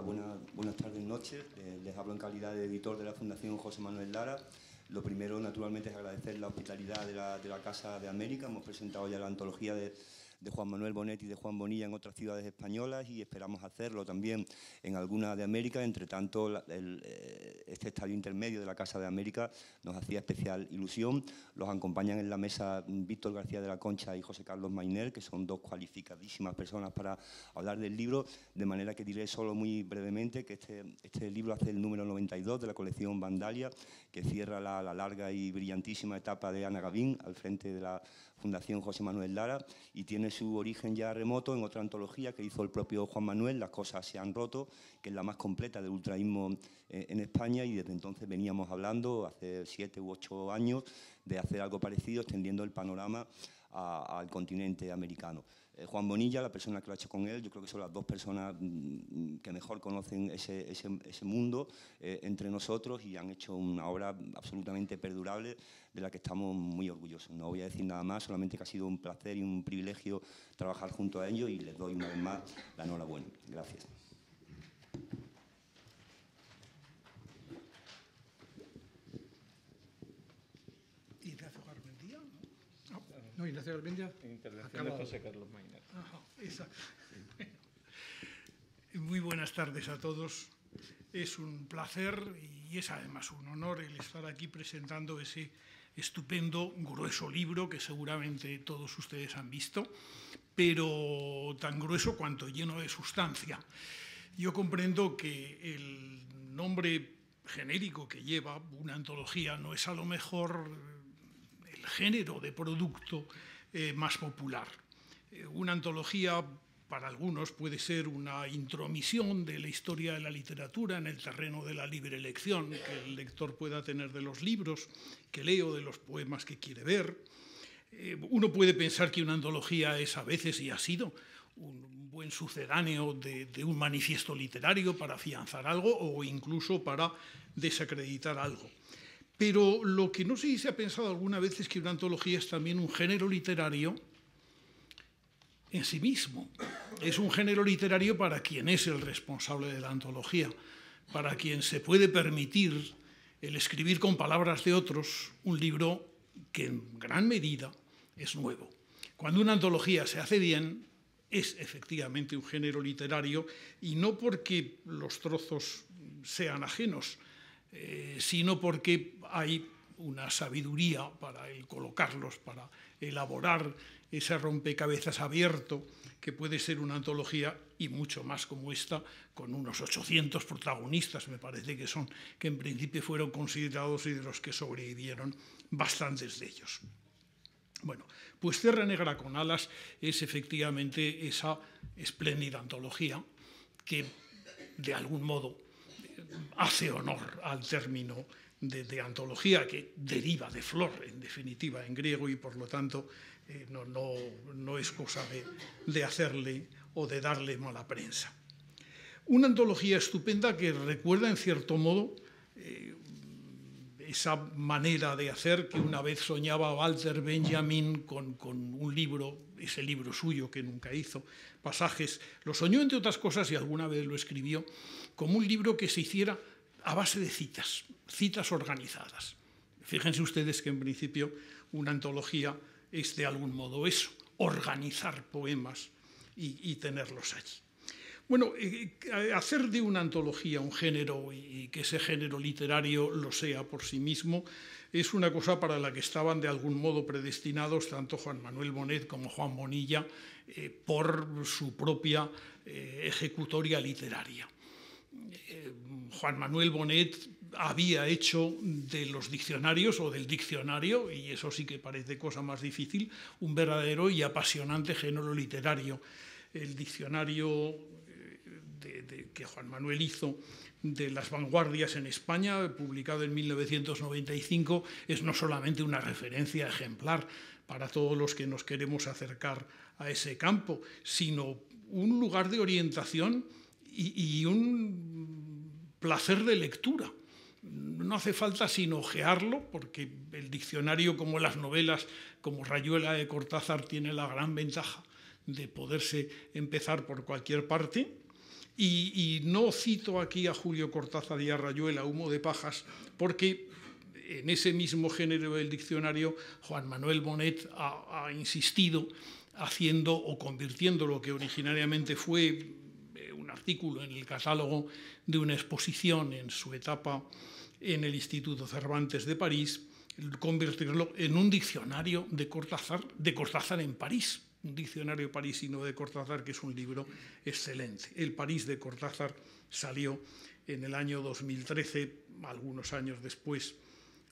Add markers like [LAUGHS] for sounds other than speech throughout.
buenas tardes, noches. Eh, les hablo en calidad de editor de la Fundación José Manuel Lara. Lo primero, naturalmente, es agradecer la hospitalidad de la Casa de América. Hemos presentado ya la antología de de Juan Manuel Bonetti y de Juan Bonilla en otras ciudades españolas y esperamos hacerlo también en algunas de América. Entre tanto, eh, este estadio intermedio de la Casa de América nos hacía especial ilusión. Los acompañan en la mesa Víctor García de la Concha y José Carlos Mainer, que son dos cualificadísimas personas para hablar del libro, de manera que diré solo muy brevemente que este, este libro hace el número 92 de la colección Vandalia, que cierra la, la larga y brillantísima etapa de Ana Gavín al frente de la Fundación José Manuel Lara, y tiene su origen ya remoto en otra antología que hizo el propio Juan Manuel, Las cosas se han roto, que es la más completa del ultraísmo eh, en España, y desde entonces veníamos hablando, hace siete u ocho años, de hacer algo parecido, extendiendo el panorama al continente americano. Eh, Juan Bonilla, la persona que lo ha hecho con él, yo creo que son las dos personas mm, mm, que mejor conocen ese, mundo eh, entre nosotros y han hecho una obra absolutamente perdurable de la que estamos muy orgullosos. No voy a decir nada más, solamente que ha sido un placer y un privilegio trabajar junto a ellos y les doy una vez más la enhorabuena. Gracias. [LAUGHS] Muy buenas tardes a todos. Es un placer y es además un honor el estar aquí presentando ese estupendo, grueso libro que seguramente todos ustedes han visto, pero tan grueso cuanto lleno de sustancia. Yo comprendo que el nombre genérico que lleva una antología no es a lo mejor el género de producto eh, más popular eh, una antología para algunos puede ser una intromisión de la historia de la literatura en el terreno de la libre elección que el lector pueda tener de los libros que leo, de los poemas que quiere ver. Eh, uno puede pensar que una antología es a veces y ha sido un buen sucedáneo de, de un manifiesto literario para afianzar algo o incluso para desacreditar algo. Pero lo que no sé si se ha pensado alguna vez es que una antología es también un género literario en sí mismo. Es un género literario para quien es el responsable de la antología, para quien se puede permitir el escribir con palabras de otros un libro que en gran medida es nuevo. Cuando una antología se hace bien, es efectivamente un género literario y no porque los trozos sean ajenos, eh, sino porque hay una sabiduría para el colocarlos, para elaborar ese rompecabezas abierto que puede ser una antología y mucho más como esta, con unos 800 protagonistas, me parece que son, que en principio fueron considerados y de los que sobrevivieron bastantes de ellos. Bueno, pues Terra Negra con Alas es efectivamente esa espléndida antología que, de algún modo, hace honor al término de, de antología, que deriva de flor, en definitiva, en griego, y por lo tanto eh, no, es cosa de, hacerle o de darle mala prensa. Una antología estupenda que recuerda, en cierto modo, eh, esa manera de hacer que una vez soñaba Walter Benjamin con, con, un libro, ese libro suyo que nunca hizo, Pasajes, lo soñó entre otras cosas y alguna vez lo escribió, como un libro que se hiciera a base de citas, citas organizadas. Fíjense ustedes que en principio una antología es de algún modo eso, organizar poemas y, tenerlos allí. Bueno, eh, eh, hacer de una antología un género y, que ese género literario lo sea por sí mismo es una cosa para la que estaban de algún modo predestinados tanto Juan Manuel Bonet como Juan Bonilla eh, por su propia ejecutoria literaria. Juan Manuel Bonet había hecho de los diccionarios o del diccionario, y eso sí que parece cosa más difícil, un verdadero y apasionante género literario. El diccionario eh, que Juan Manuel hizo de las vanguardias en España, publicado en 1995, es no solamente una referencia ejemplar para todos los que nos queremos acercar a ese campo, sino un lugar de orientación y, y un placer de lectura no hace falta sino ojearlo, porque el diccionario, como las novelas, como Rayuela de Cortázar, tiene la gran ventaja de poderse empezar por cualquier parte. Y, no cito aquí a Julio Cortázar y a Rayuela, Humo de Pajas, porque en ese mismo género del diccionario Juan Manuel Bonet ha insistido haciendo o convirtiendo lo que originariamente fue eh, un artículo en el catálogo de una exposición en su etapa en el Instituto Cervantes de París, convertirlo en un diccionario de Cortázar, de Cortázar en París, un diccionario parisino de Cortázar, que es un libro excelente. El París de Cortázar salió en el año 2013, algunos años después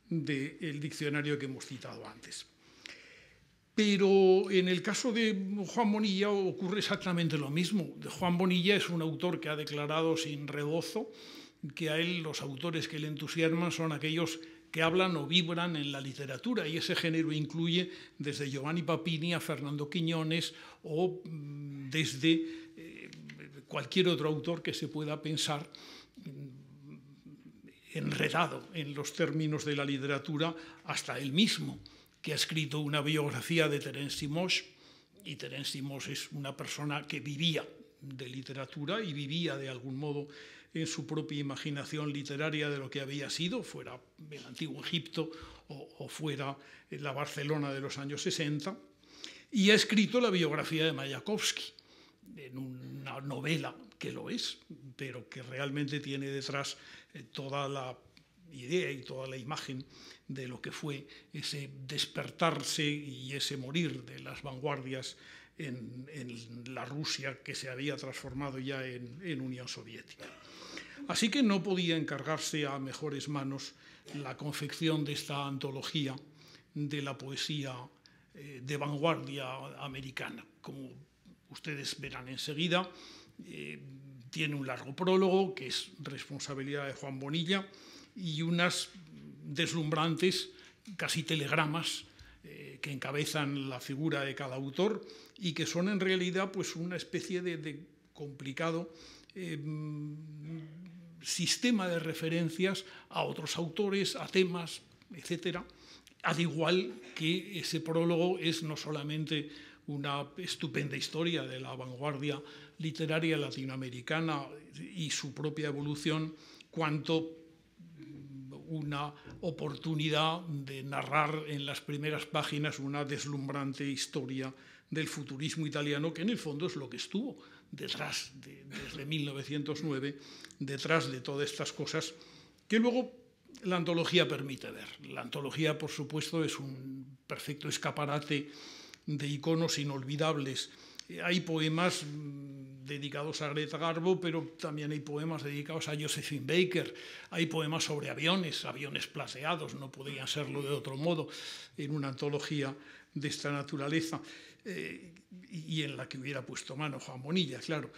del diccionario que hemos citado antes. Pero en el caso de Juan Bonilla ocurre exactamente lo mismo. Juan Bonilla es un autor que ha declarado sin rebozo que a él los autores que le entusiasman son aquellos que hablan o vibran en la literatura, y ese género incluye desde Giovanni Papini a Fernando Quiñones o mm, desde eh, cualquier otro autor que se pueda pensar mm, enredado en los términos de la literatura hasta él mismo, que ha escrito una biografía de Terence Mosh y Terence Simoch es una persona que vivía de literatura y vivía de algún modo en su propia imaginación literaria de lo que había sido, fuera el antiguo Egipto o, fuera eh, la Barcelona de los años 60, y ha escrito la biografía de Mayakovsky, en una novela que lo es, pero que realmente tiene detrás eh, toda la idea y toda la imagen de lo que fue ese despertarse y ese morir de las vanguardias en, la Rusia que se había transformado ya en Unión Soviética. Así que no podía encargarse a mejores manos la confección de esta antología de la poesía eh, de vanguardia americana. Como ustedes verán enseguida, eh, tiene un largo prólogo que es responsabilidad de Juan Bonilla y unas deslumbrantes, casi telegramas, eh, que encabezan la figura de cada autor y que son en realidad pues, una especie de, complicado sistema de referencias a otros autores, a temas, etcétera, al igual que ese prólogo es no solamente una estupenda historia de la vanguardia literaria latinoamericana y su propia evolución, cuanto una oportunidad de narrar en las primeras páginas una deslumbrante historia del futurismo italiano, que en el fondo es lo que estuvo detrás, desde 1909, detrás de todas estas cosas que luego la antología permite ver. La antología, por supuesto, es un perfecto escaparate de iconos inolvidables. Hay poemas mm, dedicados a Greta Garbo, pero también hay poemas dedicados a Josephine Baker, hay poemas sobre aviones, aviones plaseados, no podían serlo de otro modo en una antología de esta naturaleza y en la que hubiera puesto mano Juan Bonilla, claro.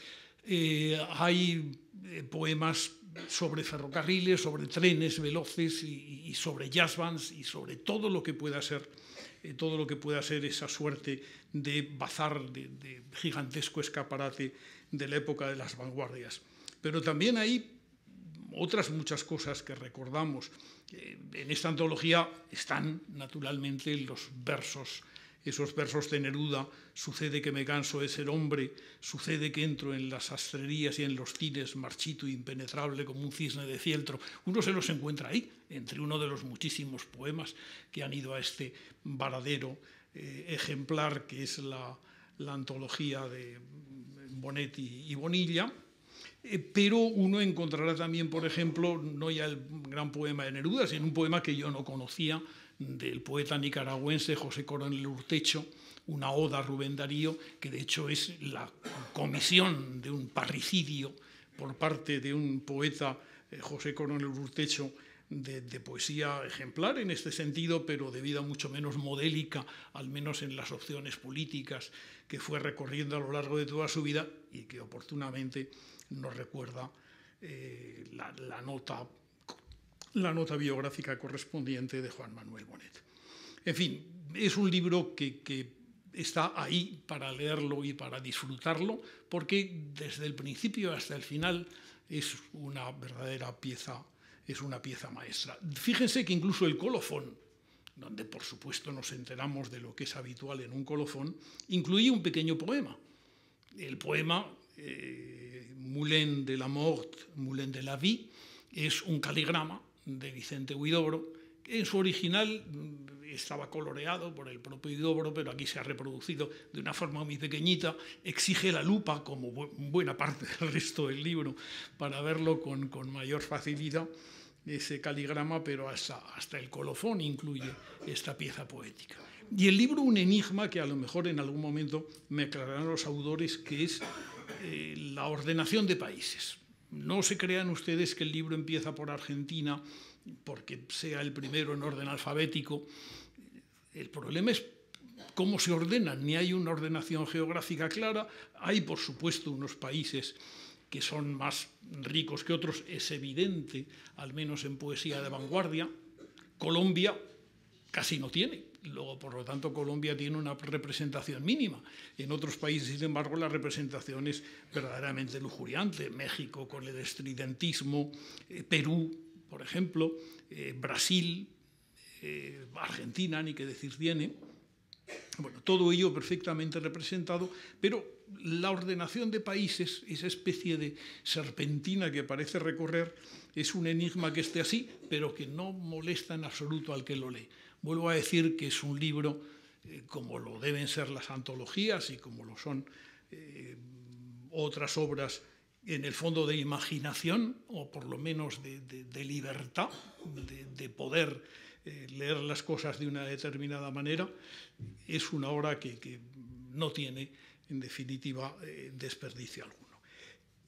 Eh, hay eh, poemas sobre ferrocarriles, sobre trenes veloces y, sobre jazz bands y sobre todo lo que pueda ser eh, todo lo que pueda ser esa suerte de bazar, de, gigantesco escaparate de la época de las vanguardias. Pero también hay otras muchas cosas que recordamos. en esta antología están, naturalmente, los versos esos versos de Neruda, sucede que me canso de ser hombre, sucede que entro en las astrerías y en los cines marchito, impenetrable como un cisne de fieltro. Uno se los encuentra ahí, entre uno de los muchísimos poemas que han ido a este varadero eh, ejemplar que es la, antología de Bonetti y Bonilla. Eh, pero uno encontrará también, por ejemplo, no ya el gran poema de Neruda, sino un poema que yo no conocía, del poeta nicaragüense José Coronel Urtecho, una oda a Rubén Darío, que de hecho es la comisión de un parricidio por parte de un poeta, eh, José Coronel Urtecho, de, poesía ejemplar en este sentido, pero de vida mucho menos modélica, al menos en las opciones políticas que fue recorriendo a lo largo de toda su vida y que oportunamente nos recuerda eh, la, nota la nota biográfica correspondiente de Juan Manuel Bonet. En fin, es un libro que, está ahí para leerlo y para disfrutarlo, porque desde el principio hasta el final es una verdadera pieza, es una pieza maestra. Fíjense que incluso el colofón, donde por supuesto nos enteramos de lo que es habitual en un colofón, incluye un pequeño poema. El poema eh, Moulin de la Mort, Moulin de la Vie, es un caligrama de Vicente Huidobro. En su original mm, estaba coloreado por el propio Huidobro, pero aquí se ha reproducido de una forma muy pequeñita. Exige la lupa, como buena parte del resto del libro, para verlo con, mayor facilidad ese caligrama, pero hasta, el colofón incluye esta pieza poética. Y el libro un enigma que a lo mejor en algún momento me aclararán los autores, que es eh, la ordenación de países. No se crean ustedes que el libro empieza por Argentina porque sea el primero en orden alfabético. El problema es cómo se ordenan, ni hay una ordenación geográfica clara. Hay, por supuesto, unos países que son más ricos que otros, es evidente, al menos en poesía de vanguardia. Colombia casi no tiene, Luego, por lo tanto, Colombia tiene una representación mínima. En otros países, sin embargo, la representación es verdaderamente lujuriante. México con el estridentismo, eh, Perú, por ejemplo, eh, Brasil, eh, Argentina, ni qué decir tiene. Bueno, todo ello perfectamente representado, pero la ordenación de países, esa especie de serpentina que parece recorrer, es un enigma que esté así, pero que no molesta en absoluto al que lo lee. Vuelvo a decir que es un libro, eh, como lo deben ser las antologías y como lo son eh, otras obras, en el fondo de imaginación o por lo menos de, libertad, de, poder eh, leer las cosas de una determinada manera, es una obra que, que no tiene, en definitiva, desperdicio alguno.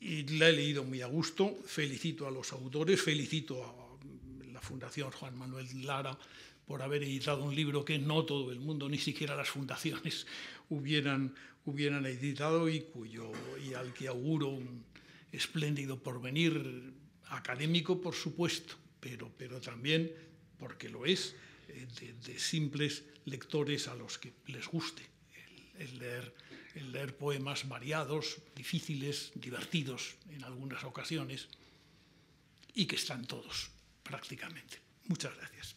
Y la he leído muy a gusto, felicito a los autores, felicito a la Fundación Juan Manuel Lara por haber editado un libro que no todo el mundo, ni siquiera las fundaciones, [LAUGHS] hubieran, hubieran editado y, cuyo, y al que auguro un espléndido porvenir académico, por supuesto, pero, pero también, porque lo es, eh, de, simples lectores a los que les guste el leer el leer poemas variados, difíciles, divertidos en algunas ocasiones, y que están todos prácticamente. Muchas gracias.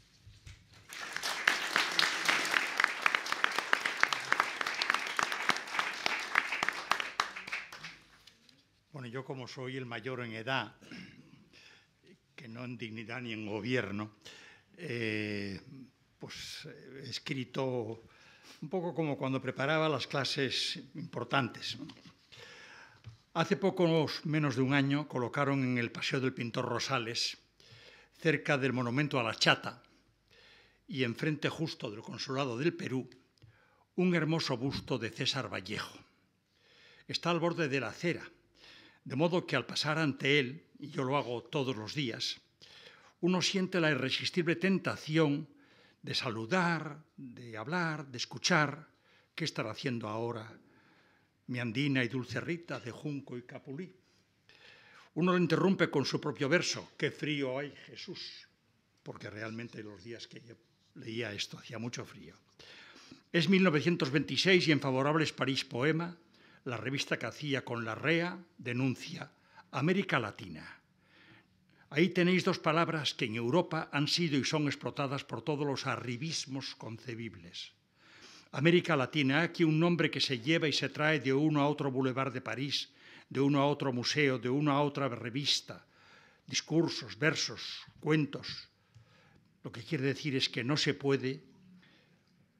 yo como soy el mayor en edad, que no en dignidad ni en gobierno, eh, pues eh, he escrito un poco como cuando preparaba las clases importantes. Hace poco, menos de un año, colocaron en el Paseo del Pintor Rosales, cerca del Monumento a la Chata y enfrente justo del Consulado del Perú, un hermoso busto de César Vallejo. Está al borde de la acera de modo que al pasar ante él, y yo lo hago todos los días, uno siente la irresistible tentación de saludar, de hablar, de escuchar, qué estará haciendo ahora mi andina y dulce Rita de Junco y Capulí. Uno lo interrumpe con su propio verso, qué frío hay Jesús, porque realmente los días que yo leía esto hacía mucho frío. Es 1926 y en Favorables París Poema, la revista que hacía con la REA, denuncia América Latina. Ahí tenéis dos palabras que en Europa han sido y son explotadas por todos los arribismos concebibles. América Latina, aquí un nombre que se lleva y se trae de uno a otro boulevard de París, de uno a otro museo, de uno a otra revista, discursos, versos, cuentos. Lo que quiere decir es que no se puede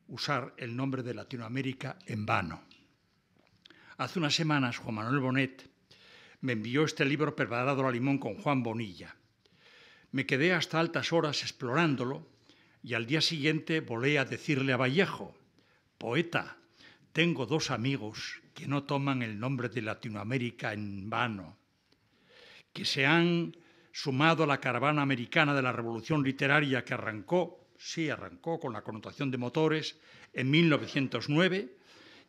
usar el nombre de Latinoamérica en vano. Hace unas semanas Juan Manuel Bonet me envió este libro preparado a limón con Juan Bonilla. Me quedé hasta altas horas explorándolo y al día siguiente volé a decirle a Vallejo, poeta, tengo dos amigos que no toman el nombre de Latinoamérica en vano, que se han sumado a la caravana americana de la revolución literaria que arrancó, sí, arrancó con la connotación de motores en 1909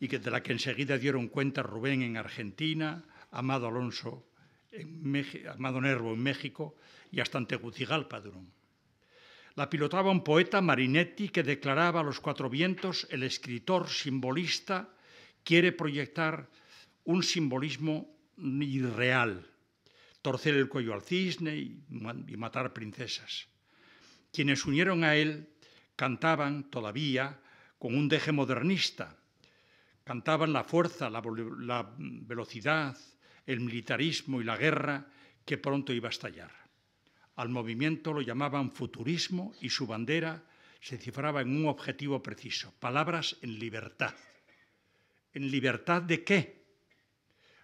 y de la que enseguida dieron cuenta Rubén en Argentina, Amado Alonso en Amado Nervo en México y hasta Antegucigalpa Padrón. La pilotaba un poeta, Marinetti, que declaraba a los cuatro vientos, el escritor simbolista quiere proyectar un simbolismo irreal, torcer el cuello al cisne y matar princesas. Quienes unieron a él cantaban todavía con un deje modernista, cantaban la fuerza, la, velocidad, el militarismo y la guerra que pronto iba a estallar. Al movimiento lo llamaban futurismo y su bandera se cifraba en un objetivo preciso, palabras en libertad. ¿En libertad de qué?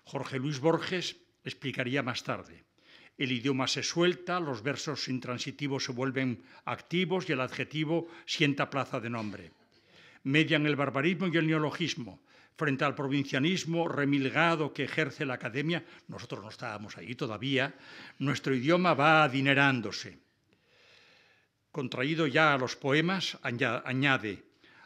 Jorge Luis Borges explicaría más tarde. El idioma se suelta, los versos intransitivos se vuelven activos y el adjetivo sienta plaza de nombre. Median el barbarismo y el neologismo, frente al provincianismo remilgado que ejerce la academia, nosotros no estábamos allí todavía, nuestro idioma va adinerándose. Contraído ya a los poemas, añade,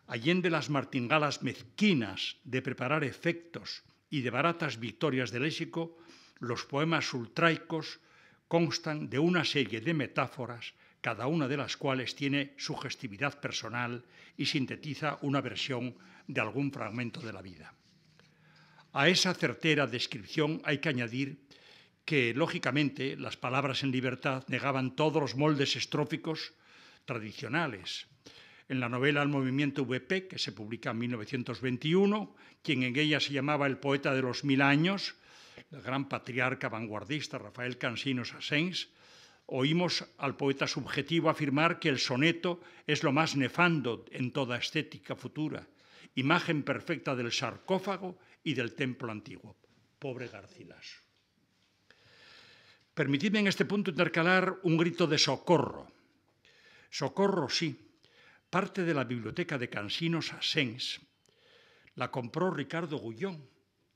allende las martingalas mezquinas de preparar efectos y de baratas victorias de léxico, los poemas ultraicos constan de una serie de metáforas cada una de las cuales tiene sugestividad personal y sintetiza una versión de algún fragmento de la vida. A esa certera descripción hay que añadir que, lógicamente, las palabras en libertad negaban todos los moldes estróficos tradicionales. En la novela El movimiento VP, que se publica en 1921, quien en ella se llamaba el poeta de los mil años, el gran patriarca vanguardista Rafael Cansinos Assens, oímos al poeta subjetivo afirmar que el soneto es lo más nefando en toda estética futura, imagen perfecta del sarcófago y del templo antiguo. Pobre Garcilaso. Permitidme en este punto intercalar un grito de socorro. Socorro, sí. Parte de la biblioteca de Cansinos a Sens la compró Ricardo Gullón,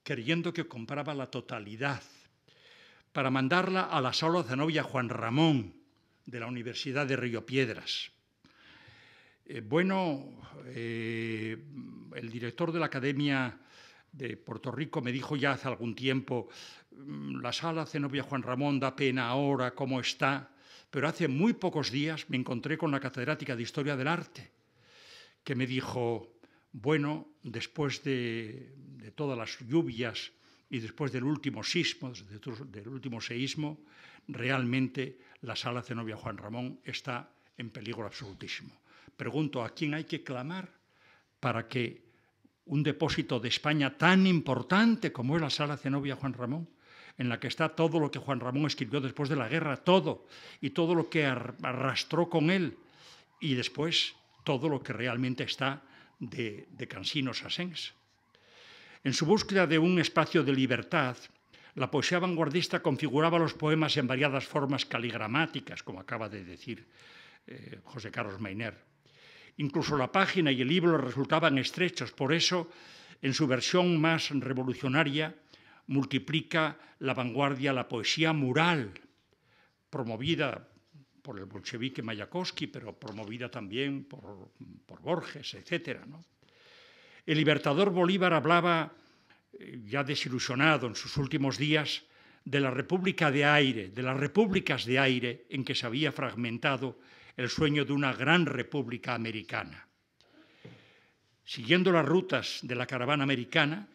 creyendo que compraba la totalidad para mandarla a la sala Zenobia Juan Ramón de la Universidad de Río Piedras. Eh, bueno, eh, el director de la Academia de Puerto Rico me dijo ya hace algún tiempo, mm, la sala Zenobia Juan Ramón da pena ahora, cómo está, pero hace muy pocos días me encontré con la catedrática de Historia del Arte, que me dijo, bueno, después de todas las lluvias y después del último sismo, del último seísmo, realmente la sala Zenobia Juan Ramón está en peligro absolutísimo. Pregunto a quién hay que clamar para que un depósito de España tan importante como es la sala Zenobia Juan Ramón, en la que está todo lo que Juan Ramón escribió después de la guerra, todo, y todo lo que arrastró con él, y después todo lo que realmente está de, de Cansinos a en su búsqueda de un espacio de libertad, la poesía vanguardista configuraba los poemas en variadas formas caligramáticas, como acaba de decir eh, José Carlos Mainer. Incluso la página y el libro resultaban estrechos, por eso, en su versión más revolucionaria, multiplica la vanguardia, la poesía mural, promovida por el bolchevique Mayakovsky, pero promovida también por, Borges, etc. ¿no? El libertador Bolívar hablaba, eh, ya desilusionado en sus últimos días, de la República de Aire, de las repúblicas de aire en que se había fragmentado el sueño de una gran república americana. Siguiendo las rutas de la caravana americana,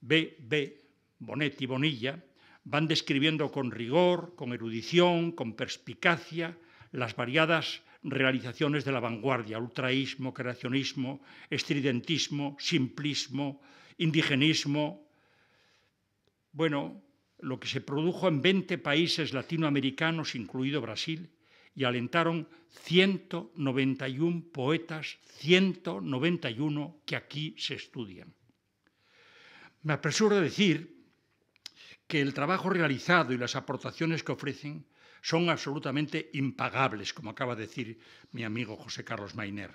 B. B. Bonetti y Bonilla van describiendo con rigor, con erudición, con perspicacia las variadas realizaciones de la vanguardia, ultraísmo, creacionismo, estridentismo, simplismo, indigenismo. Bueno, lo que se produjo en 20 países latinoamericanos, incluido Brasil, y alentaron 191 poetas, 191 que aquí se estudian. Me apresuro a decir que el trabajo realizado y las aportaciones que ofrecen son absolutamente impagables, como acaba de decir mi amigo José Carlos Mainer.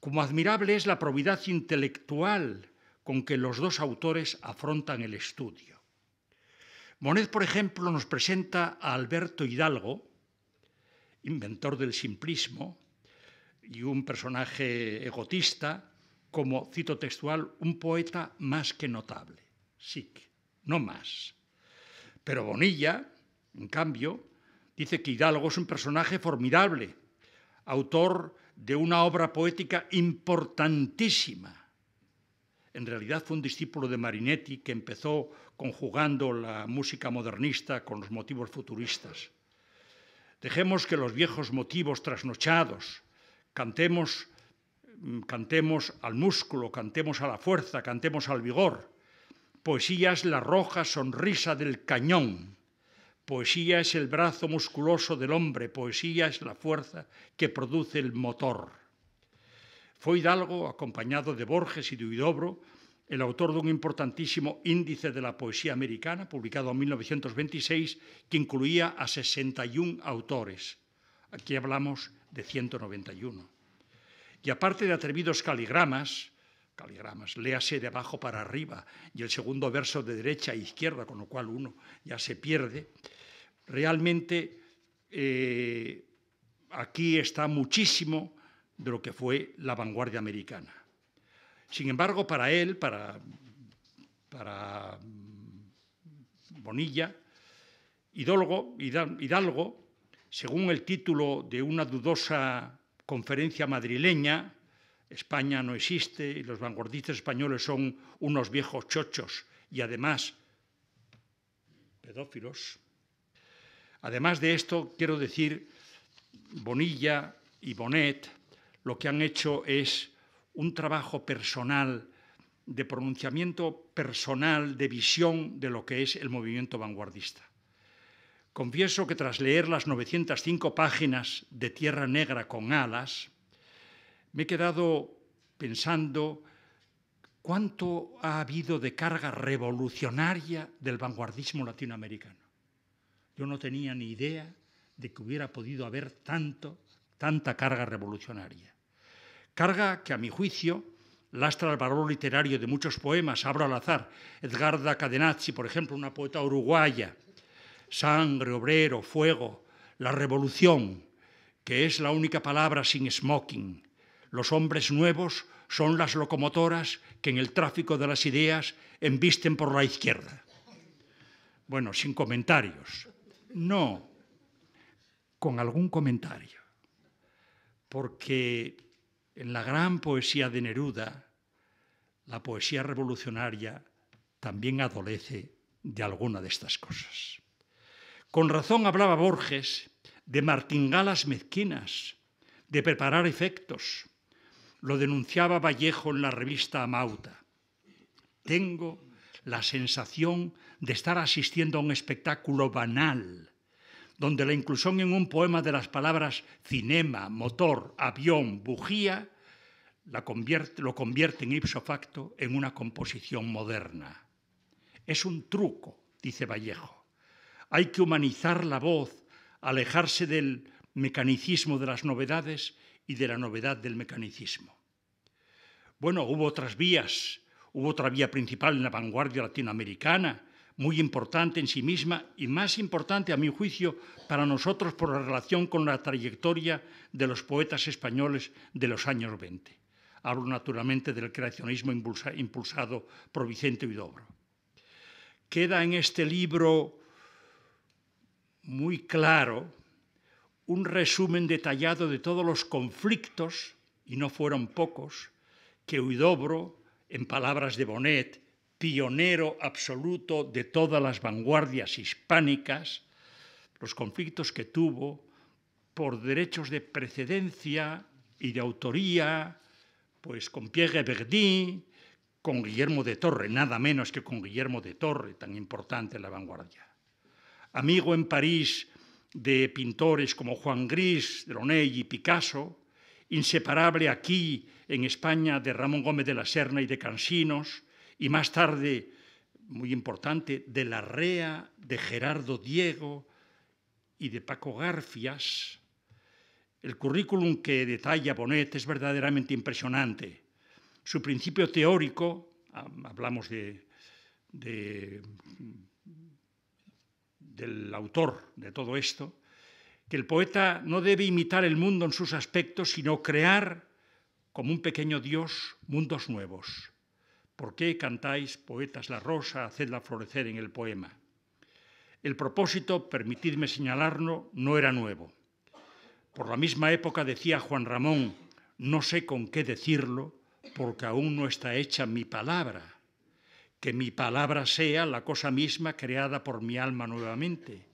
Como admirable es la probidad intelectual con que los dos autores afrontan el estudio. Monet, por ejemplo, nos presenta a Alberto Hidalgo, inventor del simplismo y un personaje egotista, como, cito textual, un poeta más que notable. Sí, no más. Pero Bonilla, en cambio, dice que Hidalgo es un personaje formidable, autor de una obra poética importantísima. En realidad fue un discípulo de Marinetti que empezó conjugando la música modernista con los motivos futuristas. Dejemos que los viejos motivos trasnochados, cantemos, mm, cantemos al músculo, cantemos a la fuerza, cantemos al vigor. Poesía es la roja sonrisa del cañón Poesía es el brazo musculoso del hombre, poesía es la fuerza que produce el motor. Fue Hidalgo, acompañado de Borges y de Huidobro, el autor de un importantísimo índice de la poesía americana, publicado en 1926, que incluía a 61 autores. Aquí hablamos de 191. Y aparte de atrevidos caligramas, caligramas, léase de abajo para arriba y el segundo verso de derecha a izquierda, con lo cual uno ya se pierde, Realmente eh, aquí está muchísimo de lo que fue la vanguardia americana. Sin embargo, para él, para, mm, Bonilla, Hidalgo, Hidalgo, según el título de una dudosa conferencia madrileña, España no existe y los vanguardistas españoles son unos viejos chochos y además pedófilos, Además de esto, quiero decir, Bonilla y Bonet lo que han hecho es un trabajo personal, de pronunciamiento personal, de visión de lo que es el movimiento vanguardista. Confieso que tras leer las 905 páginas de Tierra Negra con alas, me he quedado pensando cuánto ha habido de carga revolucionaria del vanguardismo latinoamericano. Yo no tenía ni idea de que hubiera podido haber tanto, tanta carga revolucionaria. Carga que, a mi juicio, lastra el valor literario de muchos poemas, abro al azar, Edgarda Cadenazzi, por ejemplo, una poeta uruguaya, Sangre, Obrero, Fuego, La Revolución, que es la única palabra sin smoking. Los hombres nuevos son las locomotoras que en el tráfico de las ideas embisten por la izquierda. Bueno, sin comentarios. No, con algún comentario. Porque en la gran poesía de Neruda, la poesía revolucionaria también adolece de alguna de estas cosas. Con razón hablaba Borges de martingalas mezquinas, de preparar efectos. Lo denunciaba Vallejo en la revista Amauta. Tengo la sensación de estar asistiendo a un espectáculo banal, donde la inclusión en un poema de las palabras cinema, motor, avión, bujía, lo convierte en ipso facto en una composición moderna. Es un truco, dice Vallejo. Hay que humanizar la voz, alejarse del mecanicismo de las novedades y de la novedad del mecanicismo. Bueno, hubo otras vías Hubo otra vía principal en la vanguardia latinoamericana, muy importante en sí misma y más importante, a mi juicio, para nosotros por la relación con la trayectoria de los poetas españoles de los años 20. Hablo naturalmente del creacionismo impulsado por Vicente Huidobro. Queda en este libro muy claro un resumen detallado de todos los conflictos, y no fueron pocos, que Huidobro en palabras de Bonet, pionero absoluto de todas las vanguardias hispánicas, los conflictos que tuvo por derechos de precedencia y de autoría, pues con Pierre Verdi, con Guillermo de Torre, nada menos que con Guillermo de Torre, tan importante en la vanguardia. Amigo en París de pintores como Juan Gris, Dronet y Picasso, inseparable aquí en España de Ramón Gómez de la Serna y de Cansinos, y más tarde, muy importante, de Larrea, de Gerardo Diego y de Paco Garfias. El currículum que detalla Bonet es verdaderamente impresionante. Su principio teórico, ah, hablamos del autor de todo esto, que el poeta no debe imitar el mundo en sus aspectos, sino crear como un pequeño Dios mundos nuevos. ¿Por qué cantáis, poetas, la rosa, hacedla florecer en el poema? El propósito, permitidme señalarlo, no era nuevo. Por la misma época decía Juan Ramón, no sé con qué decirlo, porque aún no está hecha mi palabra. Que mi palabra sea la cosa misma creada por mi alma nuevamente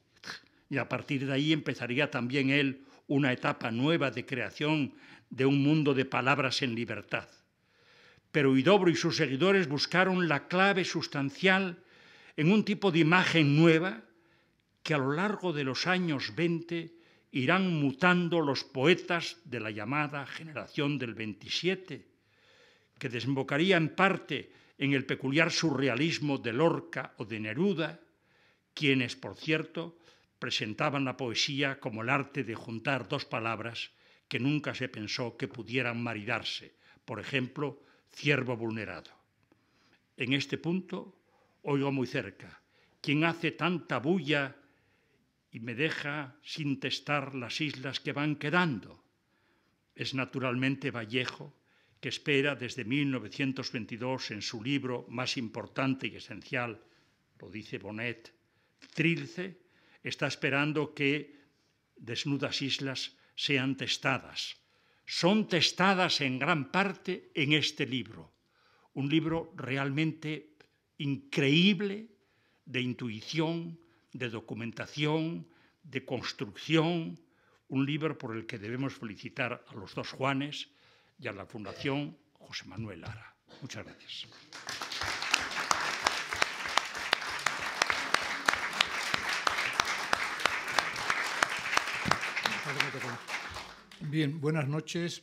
y a partir de ahí empezaría también él una etapa nueva de creación de un mundo de palabras en libertad. Pero Idobro y sus seguidores buscaron la clave sustancial en un tipo de imagen nueva que a lo largo de los años 20 irán mutando los poetas de la llamada generación del 27, que desembocaría en parte en el peculiar surrealismo de Lorca o de Neruda, quienes, por cierto, presentaban la poesía como el arte de juntar dos palabras que nunca se pensó que pudieran maridarse, por ejemplo, ciervo vulnerado. En este punto oigo muy cerca, ¿quién hace tanta bulla y me deja sin testar las islas que van quedando. Es naturalmente Vallejo, que espera desde 1922 en su libro más importante y esencial, lo dice Bonet, Trilce, está esperando que desnudas islas sean testadas. Son testadas en gran parte en este libro, un libro realmente increíble de intuición, de documentación, de construcción, un libro por el que debemos felicitar a los dos Juanes y a la Fundación José Manuel Lara. Muchas gracias. Bien, buenas noches.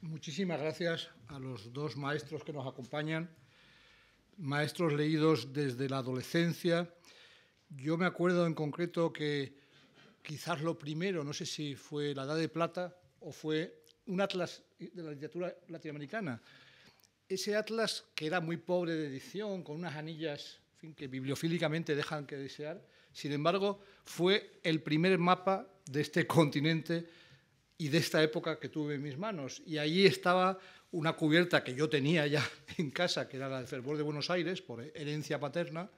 Muchísimas gracias a los dos maestros que nos acompañan, maestros leídos desde la adolescencia. Yo me acuerdo en concreto que quizás lo primero, no sé si fue La Edad de Plata o fue un atlas de la literatura latinoamericana. Ese atlas, que era muy pobre de edición, con unas anillas fin, que bibliofílicamente dejan que desear, sin embargo, fue el primer mapa de este [LAUGHS] continente y de esta época que tuve en mis manos. Y allí estaba una cubierta que yo tenía ya [LAUGHS] en casa, que era la del fervor de Buenos Aires, por herencia paterna,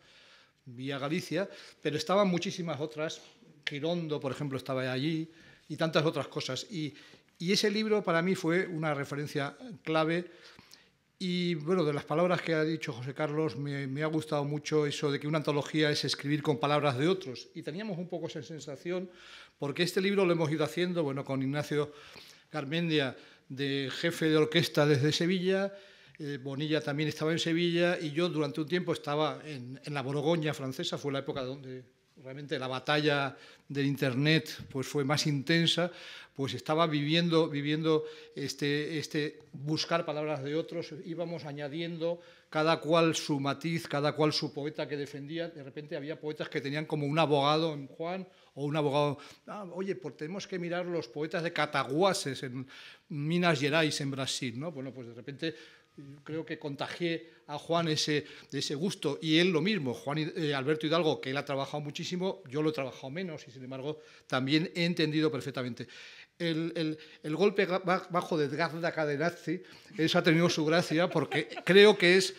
vía Galicia, pero estaban muchísimas otras. Girondo, por ejemplo, estaba allí y tantas otras cosas. Y, y ese libro para mí fue una referencia clave y bueno, de las palabras que ha dicho José Carlos, me, ha gustado mucho eso de que una antología es escribir con palabras de otros. Y teníamos un poco esa sensación, porque este libro lo hemos ido haciendo, bueno, con Ignacio Carmendia, de jefe de orquesta desde Sevilla, eh, Bonilla también estaba en Sevilla, y yo durante un tiempo estaba en la Borgoña francesa, fue la época donde realmente la batalla del Internet pues fue más intensa, pues estaba viviendo, viviendo este, este buscar palabras de otros, íbamos añadiendo cada cual su matiz, cada cual su poeta que defendía. De repente había poetas que tenían como un abogado en Juan o un abogado, ah, oye, pues tenemos que mirar los poetas de Cataguases en Minas Gerais, en Brasil, ¿no? Bueno, pues de repente creo que contagié a Juan ese, de ese gusto y él lo mismo, Juan eh, Alberto Hidalgo, que él ha trabajado muchísimo, yo lo he trabajado menos y sin embargo también he entendido perfectamente. El, el, el golpe bajo de Gazda Cadenazzi, eso ha tenido su gracia porque creo que es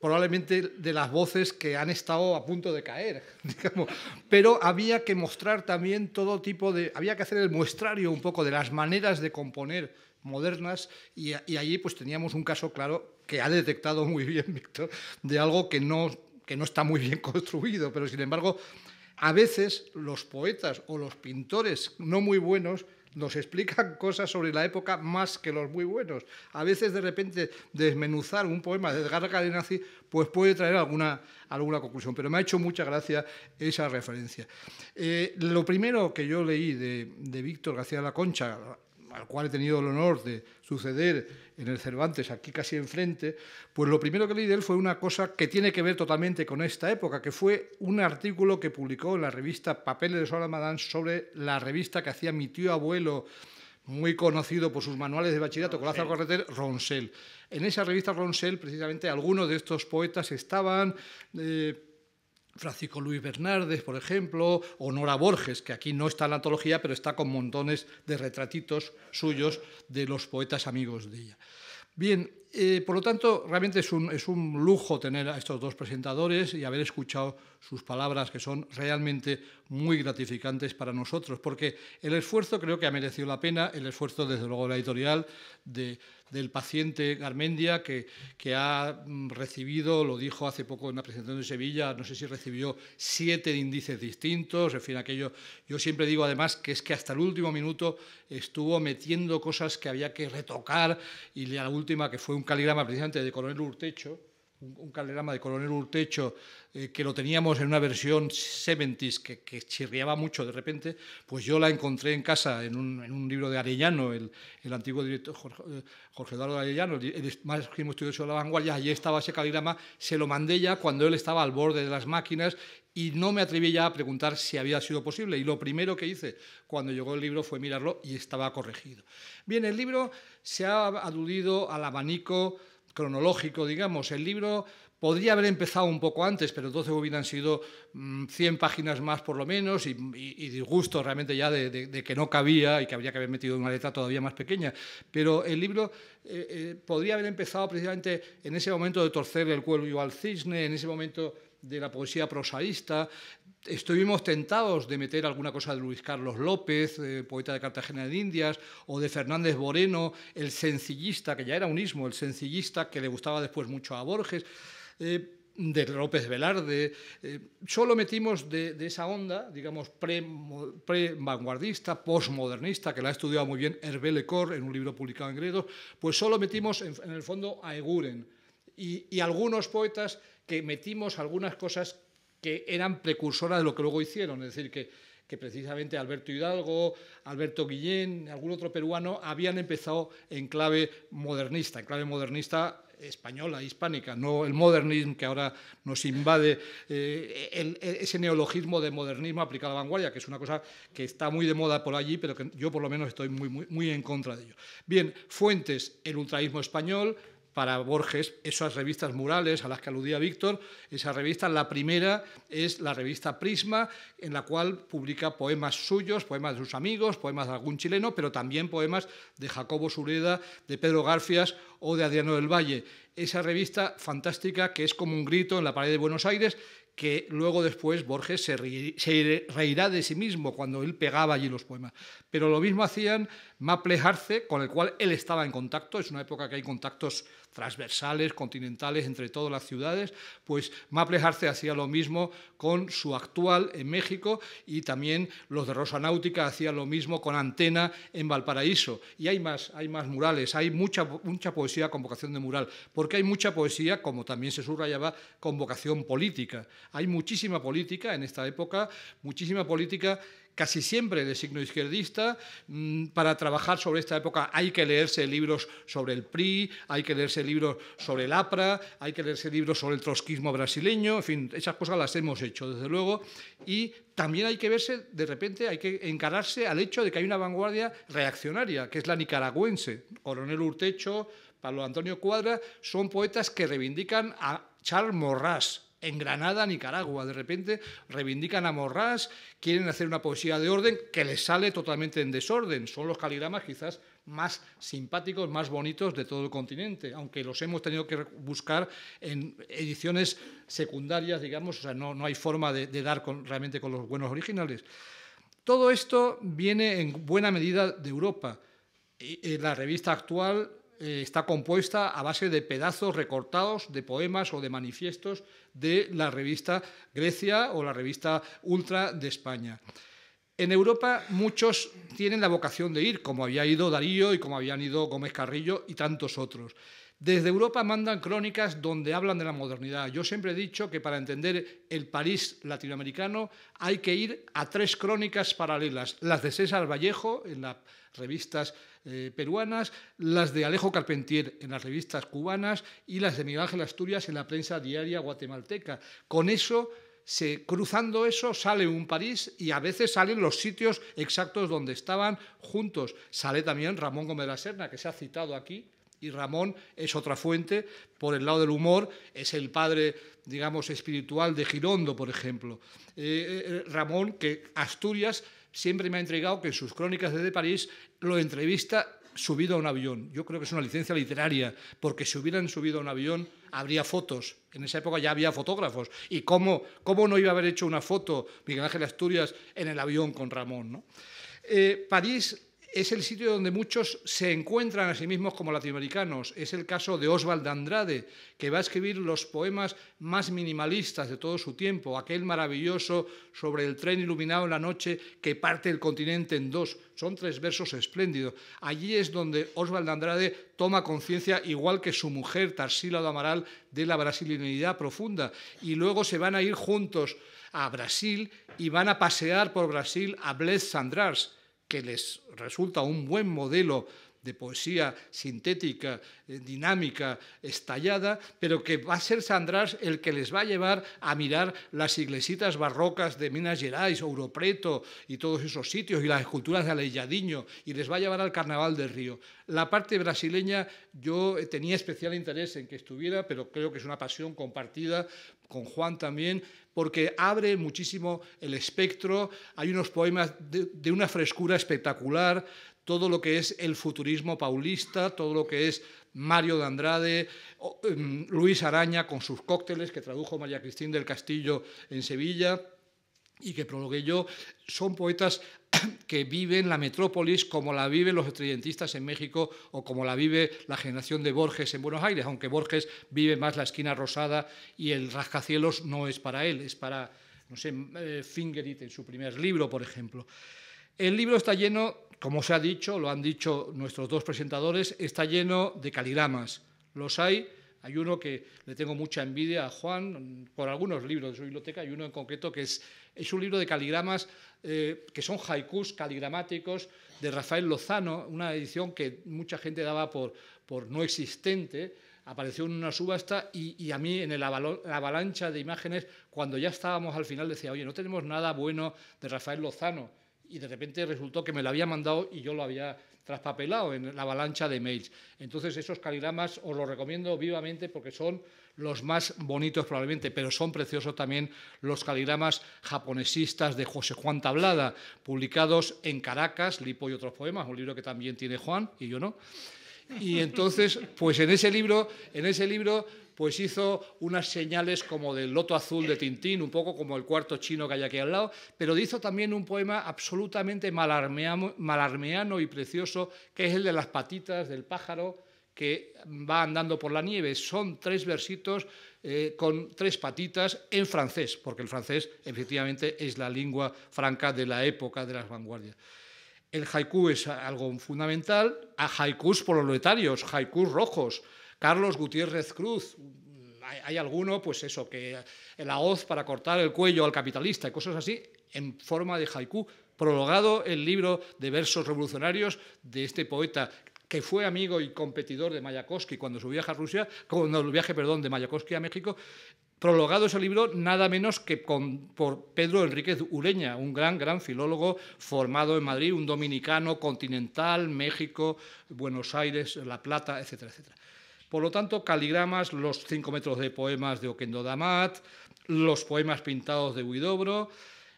probablemente de las voces que han estado a punto de caer, [LAUGHS] Pero había que mostrar también todo tipo de, había que hacer el muestrario un poco de las maneras de componer modernas y, allí pues teníamos un caso claro que ha detectado [LAUGHS] muy bien Víctor de algo que no, que no está muy bien [LAUGHS] construido, pero sin embargo a veces los poetas o los pintores no muy buenos nos explican [LAUGHS] cosas sobre la época más que los muy buenos. A veces de repente desmenuzar un poema de Edgar Cadenazzi pues puede traer alguna, alguna conclusión, pero me ha hecho mucha gracia esa referencia. Eh, lo primero que yo leí de, de Víctor García de la Concha, al cual he tenido el honor de suceder en el Cervantes, aquí casi enfrente, pues lo primero que leí de él fue una cosa que tiene que ver totalmente con esta época, que fue un artículo que publicó en la revista Papeles de Sol sobre la revista que hacía mi tío abuelo, muy conocido por sus manuales de bachillerato, Colazo Correter, Ronsel. En esa revista Ronsel, precisamente, algunos de estos poetas estaban... Eh, Francisco Luis Bernárdez, por ejemplo, o Nora Borges, que aquí no está en la antología, pero está con montones de retratitos suyos de los poetas amigos de ella. Bien, eh, por lo tanto, realmente es un, es un lujo tener a estos dos presentadores y haber escuchado sus palabras que son realmente muy gratificantes para nosotros, porque el esfuerzo creo que ha merecido la pena, el esfuerzo desde luego de la editorial, del paciente Garmendia, que, que ha mm, recibido, lo dijo hace poco en la presentación de Sevilla, no sé si recibió siete índices distintos, en fin, aquello. Yo siempre digo además que es que hasta el último minuto estuvo metiendo cosas que había que retocar y la última, que fue un caligrama precisamente de Coronel Urtecho, un calderama de Coronel Urtecho eh, que lo teníamos en una versión 70s que, chirriaba mucho de repente, pues yo la encontré en casa en un, libro de Arellano, el, antiguo director eh, Jorge, Eduardo Arellano, el, más máximo estudioso de la vanguardia, allí estaba ese calderama, se lo mandé ya cuando él estaba al borde de las máquinas y no me atreví ya a preguntar si había sido posible. Y lo primero que hice cuando llegó el libro fue mirarlo y estaba corregido. Bien, el libro se ha aludido al abanico cronológico, digamos. El libro podría haber empezado un poco antes, pero entonces hubieran sido 100 mm, páginas más por lo menos y, disgusto realmente ya de, que no cabía y que habría que haber metido una letra todavía más pequeña. Pero el libro eh, eh, podría haber empezado precisamente en ese momento de torcer el cuello al cisne, en ese momento de la poesía prosaísta, estuvimos tentados de meter alguna cosa de Luis Carlos López, eh, poeta de Cartagena de Indias, o de Fernández Moreno, el sencillista, que ya era un ismo, el sencillista que le gustaba después mucho a Borges, eh, de López Velarde. Eh, solo metimos de, esa onda, digamos, pre-vanguardista, postmodernista, que la ha estudiado muy bien Hervé Lecor en un libro publicado en Gredos, pues solo metimos en, el fondo a Eguren y, y algunos poetas que metimos algunas cosas que eran precursoras de lo que luego hicieron, es decir, que, precisamente Alberto Hidalgo, Alberto Guillén, algún otro peruano, habían empezado en clave modernista, en clave modernista española, hispánica, no el modernismo que ahora nos invade, eh, ese neologismo de modernismo aplicado a la vanguardia, que es una cosa que está muy de moda por allí, pero que yo por lo menos estoy muy, muy, muy en contra de ello. Bien, fuentes, el ultraísmo español, para Borges esas revistas murales a las que aludía Víctor. Esa revista, la primera, es la revista Prisma, en la cual publica poemas suyos, poemas de sus amigos, poemas de algún chileno, pero también poemas de Jacobo Sureda, de Pedro Garfias o de Adriano del Valle. Esa revista fantástica que es como un grito en la pared de Buenos Aires, que luego después Borges se, reirá de sí mismo cuando él pegaba allí los poemas. Pero lo mismo hacían Maple Harce, con el cual él estaba en contacto, es una época que hay contactos transversales, continentales, entre todas las ciudades, pues Maple Harce hacía lo mismo con su actual en México y también los de Rosa Náutica hacían lo mismo con Antena en Valparaíso. Y hay más, hay más murales, hay mucha, mucha poesía con vocación de mural, porque hay mucha poesía, como también se subrayaba, con vocación política. Hay muchísima política en esta época, muchísima política casi siempre de signo izquierdista. Mm, para trabajar sobre esta época hay que leerse libros sobre el PRI, hay que leerse libros sobre el APRA, hay que leerse libros sobre el trotskismo brasileño, en fin, esas cosas las hemos hecho, desde luego, y también hay que verse, de repente, hay que encararse al hecho de que hay una vanguardia reaccionaria, que es la nicaragüense. Coronel Urtecho, Pablo Antonio Cuadra, son poetas que reivindican a Charles Morras, en Granada, Nicaragua. De repente reivindican a Morrás, quieren hacer una poesía de orden que les sale totalmente en desorden. Son los caligramas quizás más simpáticos, más bonitos de todo el continente, aunque los hemos tenido que buscar en ediciones secundarias, digamos, o sea, no, no hay forma de, dar realmente con los buenos originales. Todo esto viene en buena medida de Europa. Eh, la revista actual eh, está compuesta a base de pedazos recortados de poemas o de manifiestos de la revista Grecia o la revista Ultra de España. En Europa muchos tienen la vocación de ir, como había ido Darío y como habían ido Gómez Carrillo y tantos otros. Desde Europa mandan crónicas donde hablan de la modernidad. Yo siempre he dicho que para entender el París latinoamericano hay que ir a tres crónicas paralelas. Las de César Vallejo, en la revistas eh, peruanas, las de Alejo Carpentier en las revistas cubanas y las de Miguel Ángel Asturias en la prensa diaria guatemalteca. Con eso se, cruzando eso sale un París y a veces salen los sitios exactos donde estaban juntos. Sale también Ramón Gómez de la Serna, que se ha citado aquí, y Ramón es otra fuente por el lado del humor, es el padre, digamos, espiritual de Girondo, por ejemplo. Eh, eh, Ramón, que Asturias siempre me ha entregado que en sus crónicas desde París lo entrevista subido a un avión. Yo creo que es una licencia literaria, porque si hubieran subido a un avión habría fotos. En esa época ya había fotógrafos. ¿Y cómo, cómo no iba a haber hecho una foto Miguel Ángel Asturias en el avión con Ramón? Eh, París es el sitio donde muchos se encuentran a sí mismos como latinoamericanos. Es el caso de Oswald Andrade, que va a escribir los poemas más minimalistas de todo su tiempo, aquel maravilloso sobre el tren iluminado en la noche que parte el continente en dos. Son tres versos espléndidos. Allí es donde Oswald Andrade toma conciencia, igual que su mujer, Tarsila do Amaral, de la brasileñidad profunda. Y luego se van a ir juntos a Brasil y van a pasear por Brasil a bled Sandrars que les resulta un buen modelo de poesía sintética, eh, dinámica, estallada, pero que va a ser Sandrás el que les va a llevar a mirar las iglesitas barrocas de Minas Gerais, Ouro Preto y todos esos sitios, y las esculturas de Alejadiño, y les va a llevar al Carnaval del Río. La parte brasileña yo tenía especial interés en que estuviera, pero creo que es una pasión compartida con Juan también, porque abre muchísimo el espectro, hay unos poemas de, una frescura espectacular, todo lo que es el futurismo paulista, todo lo que es Mario de Andrade, em, Luis Araña con sus cócteles que tradujo María Cristina del Castillo en Sevilla y que prologué yo, son poetas [COUGHS] que vive en la metrópolis como la viven los estudiantistas en México o como la vive la generación de Borges en Buenos Aires, aunque Borges vive más la esquina rosada y el rascacielos no es para él, es para, no sé, eh, Fingerit en su primer libro, por ejemplo. El libro está lleno, como se ha dicho, lo han dicho nuestros dos presentadores, está lleno de caligramas. Los hay, hay uno que le tengo mucha envidia a Juan por algunos libros de su biblioteca, hay uno en concreto que es, es un libro de caligramas eh, que son haikus caligramáticos de Rafael Lozano, una edición que mucha gente daba por, por no existente, apareció en una subasta y, a mí en la avalancha de imágenes, cuando ya estábamos al final, decía, oye, no tenemos nada bueno de Rafael Lozano. Y de repente resultó que me lo había mandado y yo lo había traspapelado en la avalancha de mails. Entonces esos caligramas os los recomiendo vivamente porque son los más bonitos probablemente, pero son preciosos también los caligramas japonesistas de José Juan Tablada, publicados en Caracas, Lipo y otros poemas, un libro que también tiene Juan y yo no. Y entonces, pues en ese libro, en ese libro pues hizo unas señales como del loto azul de Tintín, un poco como el cuarto chino que hay aquí al lado, pero hizo también un poema absolutamente malarmeano y precioso, que es el de las patitas del pájaro, que va andando por la nieve. Son tres versitos eh, con tres patitas en francés, porque el francés efectivamente es la lengua franca de la época de las vanguardias. El haiku es algo fundamental, a ah, haikus proletarios, haikus rojos. Carlos Gutiérrez Cruz, hay, alguno, pues eso, que la hoz para cortar el cuello al capitalista y cosas así, en forma de haiku, prologado el libro de versos revolucionarios de este poeta que fue amigo y competidor de Mayakovsky cuando su viaje a Rusia, cuando el viaje, perdón, de Mayakovsky a México, prologado ese libro nada menos que por Pedro Enríquez Ureña, un gran, gran filólogo formado en Madrid, un dominicano continental, México, Buenos Aires, La Plata, etcétera, etcétera. Por lo tanto, caligramas, los cinco metros de poemas de Oquendo Damat, los poemas pintados de Huidobro,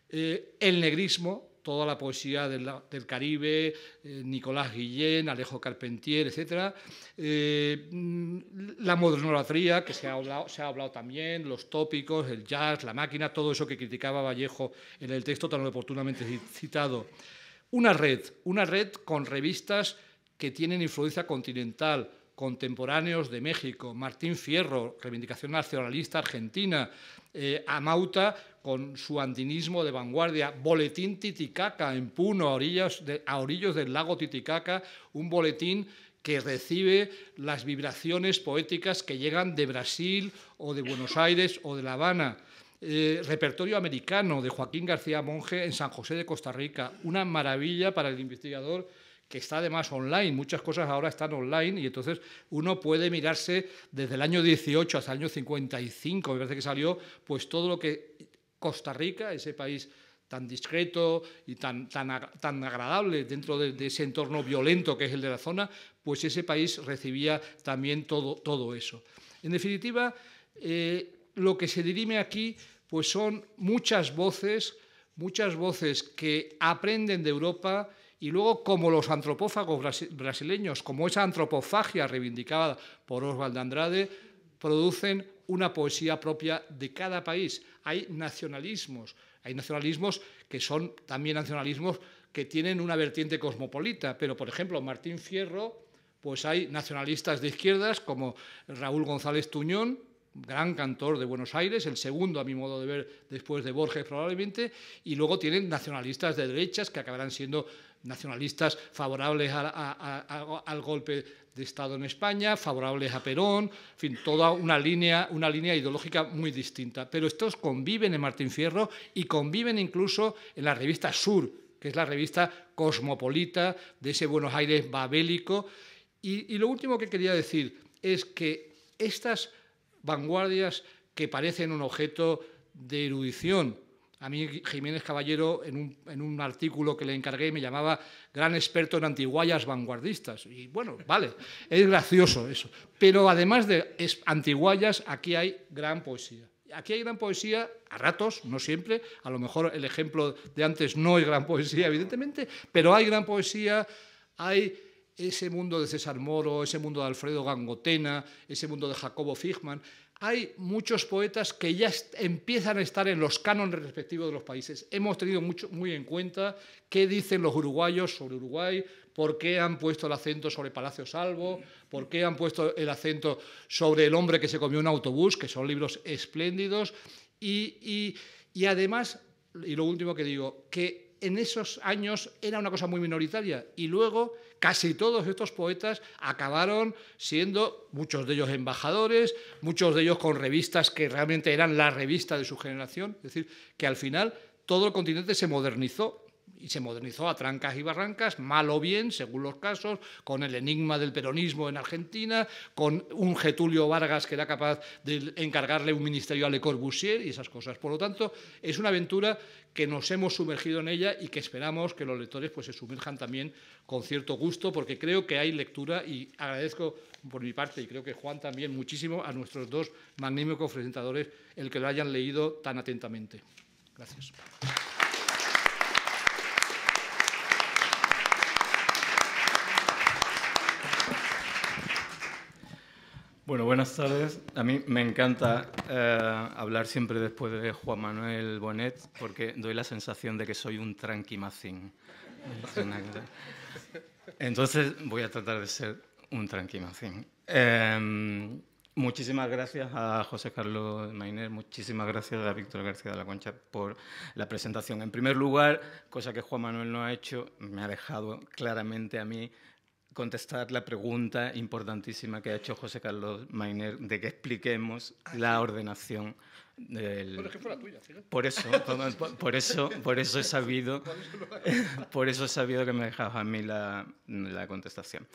eh, el negrismo, toda la poesía del, Caribe, eh, Nicolás Guillén, Alejo Carpentier, etc. Eh, la modernografía, que se ha, se ha hablado también, los tópicos, el jazz, la máquina, todo eso que criticaba Vallejo en el texto tan oportunamente citado. Una red, una red con revistas que tienen influencia continental, contemporáneos de México, Martín Fierro, reivindicación nacionalista argentina, eh, a Amauta con su andinismo de vanguardia, Boletín Titicaca en Puno, a orillas orillos del lago Titicaca, un boletín que recibe las vibraciones poéticas que llegan de Brasil o de Buenos Aires o de La Habana. Eh, repertorio americano de Joaquín García Monge en San José de Costa Rica, una maravilla para el investigador que está además online, muchas cosas ahora están online y entonces uno puede mirarse desde el año 18 hasta el año 55, me parece que salió, pues todo lo que Costa Rica, ese país tan discreto y tan, tan, agradable dentro de, ese entorno violento que es el de la zona, pues ese país recibía también todo, todo eso. En definitiva, eh, lo que se dirime aquí pues son muchas voces, muchas voces que aprenden de Europa, y luego como los antropófagos brasileños, como esa antropofagia reivindicada por Oswald Andrade, producen una poesía propia de cada país. Hay nacionalismos, hay nacionalismos que son también nacionalismos que tienen una vertiente cosmopolita, pero por ejemplo Martín Fierro, pues hay nacionalistas de izquierdas como Raúl González Tuñón, gran cantor de Buenos Aires, el segundo a mi modo de ver después de Borges probablemente, y luego tienen nacionalistas de derechas que acabarán siendo nacionalistas favorables al golpe de Estado en España, favorables a Perón, en fin, toda una línea, una línea ideológica muy distinta. Pero estos conviven en Martín Fierro y conviven incluso en la revista Sur, que es la revista cosmopolita de ese Buenos Aires babélico. y lo último que quería decir es que estas vanguardias que parecen un objeto de erudición, a mí Jiménez Caballero, en un, artículo que le encargué, me llamaba gran experto en antiguayas vanguardistas. Y bueno, vale, es gracioso eso. Pero además de antiguayas aquí hay gran poesía. Aquí hay gran poesía a ratos, no siempre. A lo mejor el ejemplo de antes no es gran poesía, evidentemente, pero hay gran poesía, hay ese mundo de César Moro, ese mundo de Alfredo Gangotena, ese mundo de Jacobo Fichman hay muchos poetas que ya empiezan a estar en los cánones respectivos de los países. Hemos tenido mucho, muy en cuenta qué dicen los uruguayos sobre Uruguay, por qué han puesto el acento sobre Palacio Salvo, por qué han puesto el acento sobre El hombre que se comió un autobús, que son libros espléndidos. Y, y además, y lo último que digo, que en esos años era una cosa muy minoritaria y luego casi todos estos poetas acabaron siendo muchos de ellos embajadores, muchos de ellos con revistas que realmente eran la revista de su generación, es decir, que al final todo el continente se modernizó y se modernizó a trancas y barrancas, mal o bien, según los casos, con el enigma del peronismo en Argentina, con un Getulio Vargas que era capaz de encargarle un ministerio a Le Corbusier y esas cosas. Por lo tanto, es una aventura que nos hemos sumergido en ella y que esperamos que los lectores pues, se sumerjan también con cierto gusto, porque creo que hay lectura y agradezco por mi parte y creo que Juan también muchísimo a nuestros dos magníficos presentadores el que lo hayan leído tan atentamente. Gracias. Bueno, buenas tardes. A mí me encanta eh, hablar siempre después de Juan Manuel Bonet porque doy la sensación de que soy un tranquimacín. Entonces voy a tratar de ser un tranquimacín. Em, muchísimas gracias a José Carlos Mainer, muchísimas gracias a Víctor García de la Concha por la presentación. En primer lugar, cosa que Juan Manuel no ha hecho, me ha dejado claramente a mí contestar la pregunta importantísima que ha hecho José Carlos Mainer de que expliquemos ah, la ordenación del... Por eso, por, eso, por eso he sabido, [LAUGHS] [LAUGHS] por eso he sabido que me dejaba a mí la, la contestación.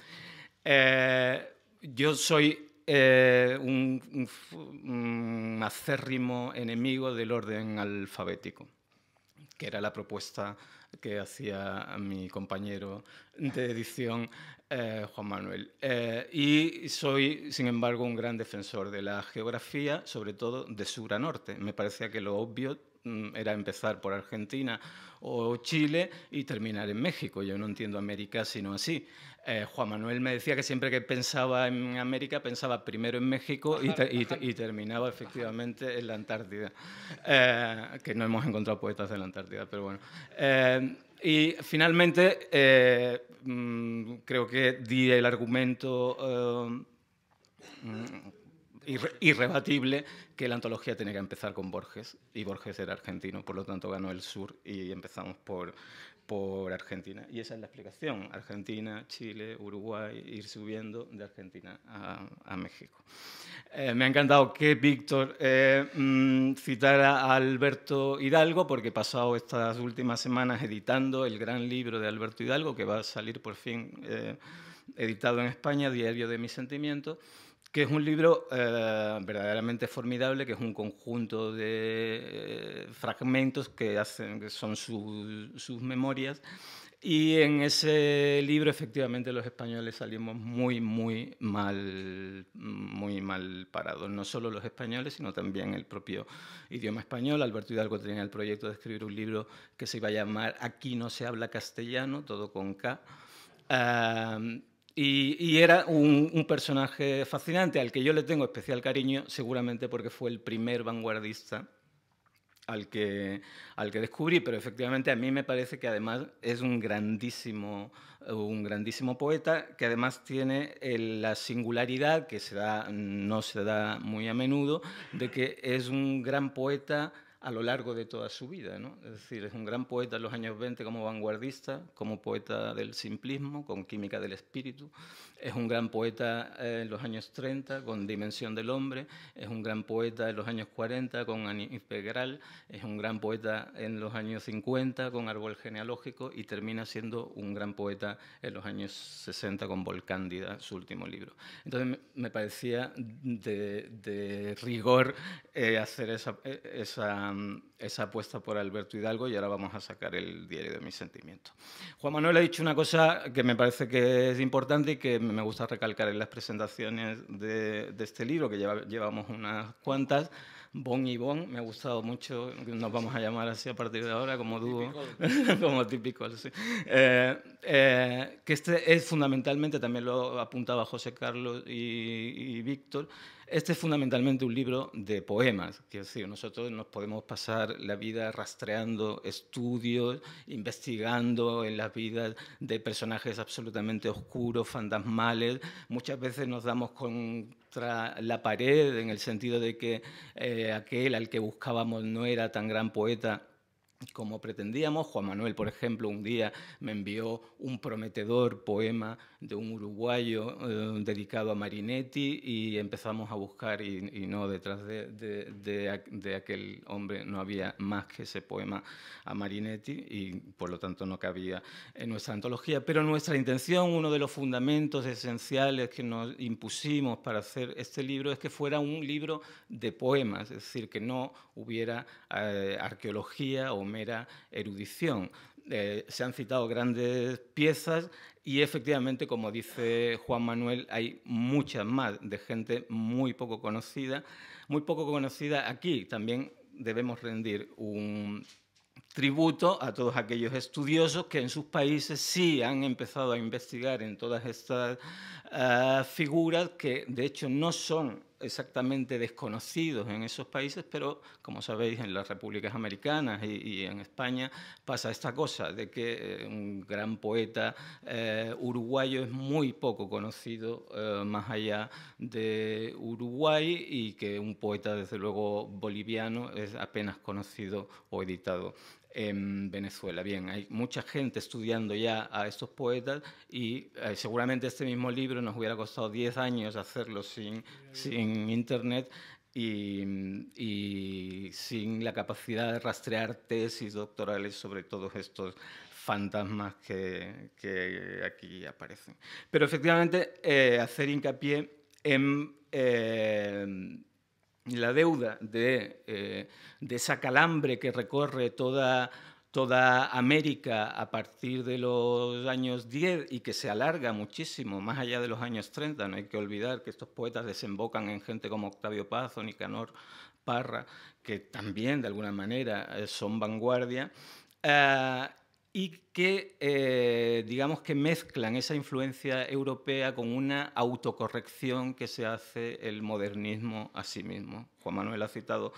Eh, yo soy eh, un, un acérrimo enemigo del orden alfabético que era la propuesta que hacía mi compañero de edición, eh, Juan Manuel. Eh, y soy, sin embargo, un gran defensor de la geografía, sobre todo de sur a norte. Me parecía que lo obvio Mm, era empezar por Argentina o Chile y terminar en México. Yo no entiendo América sino así. Eh, Juan Manuel me decía que siempre que pensaba en América pensaba primero en México y, terminaba efectivamente en la Antártida, eh, que no hemos encontrado poetas de la Antártida, pero bueno. Eh, y finalmente mm, creo que di el argumento mm, irrebatible que la antología tenía que empezar con Borges, y Borges era argentino, por lo tanto ganó el sur y empezamos por, Argentina. Y esa es la explicación, Argentina, Chile, Uruguay, ir subiendo de Argentina a, México. Eh, me ha encantado que Víctor eh, mm, citara a Alberto Hidalgo, porque he pasado estas últimas semanas editando el gran libro de Alberto Hidalgo, que va a salir por fin eh, editado en España, Diario de mis sentimientos que es un libro eh, verdaderamente formidable, que es un conjunto de eh, fragmentos que, hacen, que son sus memorias. Y en ese libro, efectivamente, los españoles salimos muy, muy mal, muy mal parados. No solo los españoles, sino también el propio idioma español. Alberto Hidalgo tenía el proyecto de escribir un libro que se iba a llamar Aquí no se habla castellano, todo con K. Ah, y, era un, personaje fascinante al que yo le tengo especial cariño, seguramente porque fue el primer vanguardista al que, al que descubrí, pero efectivamente a mí me parece que además es un grandísimo, un grandísimo poeta, que además tiene la singularidad, que se no se da muy a menudo, de que es un gran poeta a lo largo de toda su vida. Es decir, es un gran poeta en los años 20 como vanguardista, como poeta del simplismo, con química del espíritu. Es un gran poeta eh, en los años 30 con Dimensión del Hombre. Es un gran poeta en los años 40 con Integral. Es un gran poeta en los años 50 con Árbol Genealógico y termina siendo un gran poeta en los años 60 con Volcándida, su último libro. Entonces me parecía de, rigor eh, hacer esa, eh, esa esa, apuesta por Alberto Hidalgo y ahora vamos a sacar el diario de mis sentimientos. Juan Manuel ha dicho una cosa que me parece que es importante y que me gusta recalcar en las presentaciones de, este libro, que llevamos unas cuantas. Bon y Bon, me ha gustado mucho, nos vamos a llamar así a partir de ahora como dúo, [LAUGHS] como típico, eh, eh, que este es fundamentalmente, también lo apuntaba José Carlos y Víctor, este es fundamentalmente un libro de poemas, decir, nosotros nos podemos pasar la vida rastreando estudios, investigando en las vidas de personajes absolutamente oscuros, fantasmales, muchas veces nos damos contra la pared en el sentido de que eh, aquel al que buscábamos no era tan gran poeta como pretendíamos. Juan Manuel, por ejemplo, un día me envió un prometedor poema de un uruguayo eh, dedicado a Marinetti y empezamos a buscar y, no detrás de, de, aquel hombre no había más que ese poema a Marinetti y por lo tanto no cabía en nuestra antología. Pero nuestra intención, uno de los fundamentos esenciales que nos impusimos para hacer este libro es que fuera un libro de poemas, es decir, que no hubiera eh, arqueología o mera erudición. Eh, se han citado grandes piezas y efectivamente, como dice Juan Manuel, hay muchas más de gente muy poco conocida. Muy poco conocida aquí también debemos rendir un tributo a todos aquellos estudiosos que en sus países sí han empezado a investigar en todas estas ah, figuras que de hecho no son exactamente desconocidos en esos países, pero como sabéis, en las repúblicas americanas y, en España pasa esta cosa de que eh, un gran poeta eh, uruguayo es muy poco conocido eh, más allá de Uruguay y que un poeta, desde luego, boliviano es apenas conocido o editado en Venezuela. Bien, hay mucha gente estudiando ya a estos poetas y eh, seguramente este mismo libro nos hubiera costado 10 años hacerlo sin, sin Internet. Y, y, sin la capacidad de rastrear tesis doctorales sobre todos estos fantasmas que, que aquí aparecen. Pero efectivamente, eh, hacer hincapié en eh, la deuda eh, de, esa calambre que recorre toda, toda América a partir de los años 10 y que se alarga muchísimo, más allá de los años 30. No hay que olvidar que estos poetas desembocan en gente como Octavio Paz o Nicanor Parra, que también de alguna manera eh, son vanguardia. Ah, y que eh, digamos que mezclan esa influencia europea con una autocorrección que se hace el modernismo a sí mismo. Juan Manuel ha citado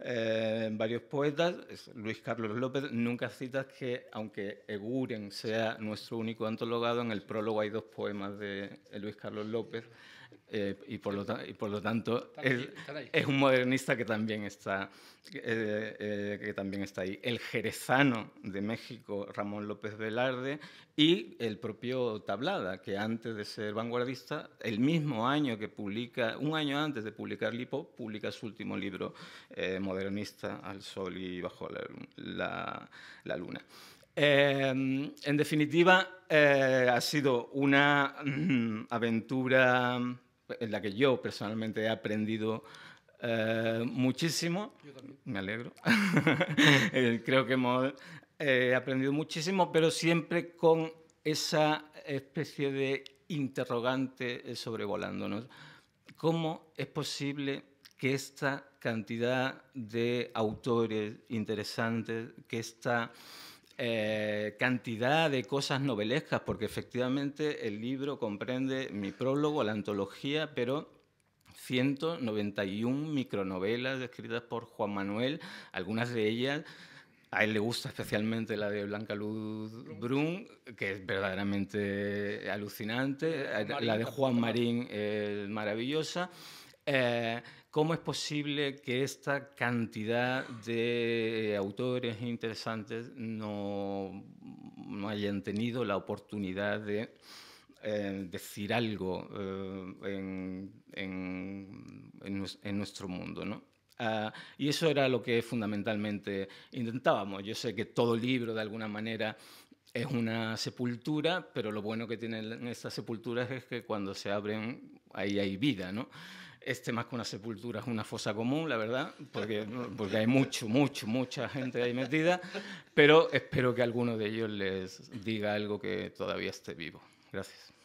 eh, varios poetas, Luis Carlos López, nunca citas que, aunque Eguren sea nuestro único antologado, en el prólogo hay dos poemas de Luis Carlos López eh, y, por lo tanto es, un modernista que también está, eh, eh, que también está ahí. El jerezano de México, Ramón López Velarde, y el propio Tablada, que antes de ser vanguardista, el mismo año que publica, un año antes de publicar Lipo, publica su último libro, Modernista, Al Sol y Bajo la, Luna. Em, en definitiva, ha sido una mm, aventura en la que yo personalmente he aprendido eh, muchísimo. Me alegro. [LAUGHS] Eh, creo que hemos eh, aprendido muchísimo, pero siempre con esa especie de interrogante sobrevolándonos. ¿Cómo es posible que esta cantidad de autores interesantes, que esta eh, cantidad de cosas novelescas, porque efectivamente el libro comprende mi prólogo, la antología, pero 191 micronovelas escritas por Juan Manuel, algunas de ellas a él le gusta especialmente la de Blanca Luz Brun, que es verdaderamente alucinante. La de Juan Marín es maravillosa. Eh, ¿Cómo es posible que esta cantidad de autores interesantes no, no hayan tenido la oportunidad de eh, decir algo eh, en, en, nuestro mundo? ¿no? Ah, y eso era lo que fundamentalmente intentábamos. Yo sé que todo libro, de alguna manera, es una sepultura, pero lo bueno que tienen estas sepulturas es que cuando se abren, ahí hay vida. ¿no? este más que una sepultura es una fosa común, la verdad, porque, porque hay mucho, mucho, mucha gente ahí metida, pero espero que alguno de ellos les diga algo que todavía esté vivo. Gracias.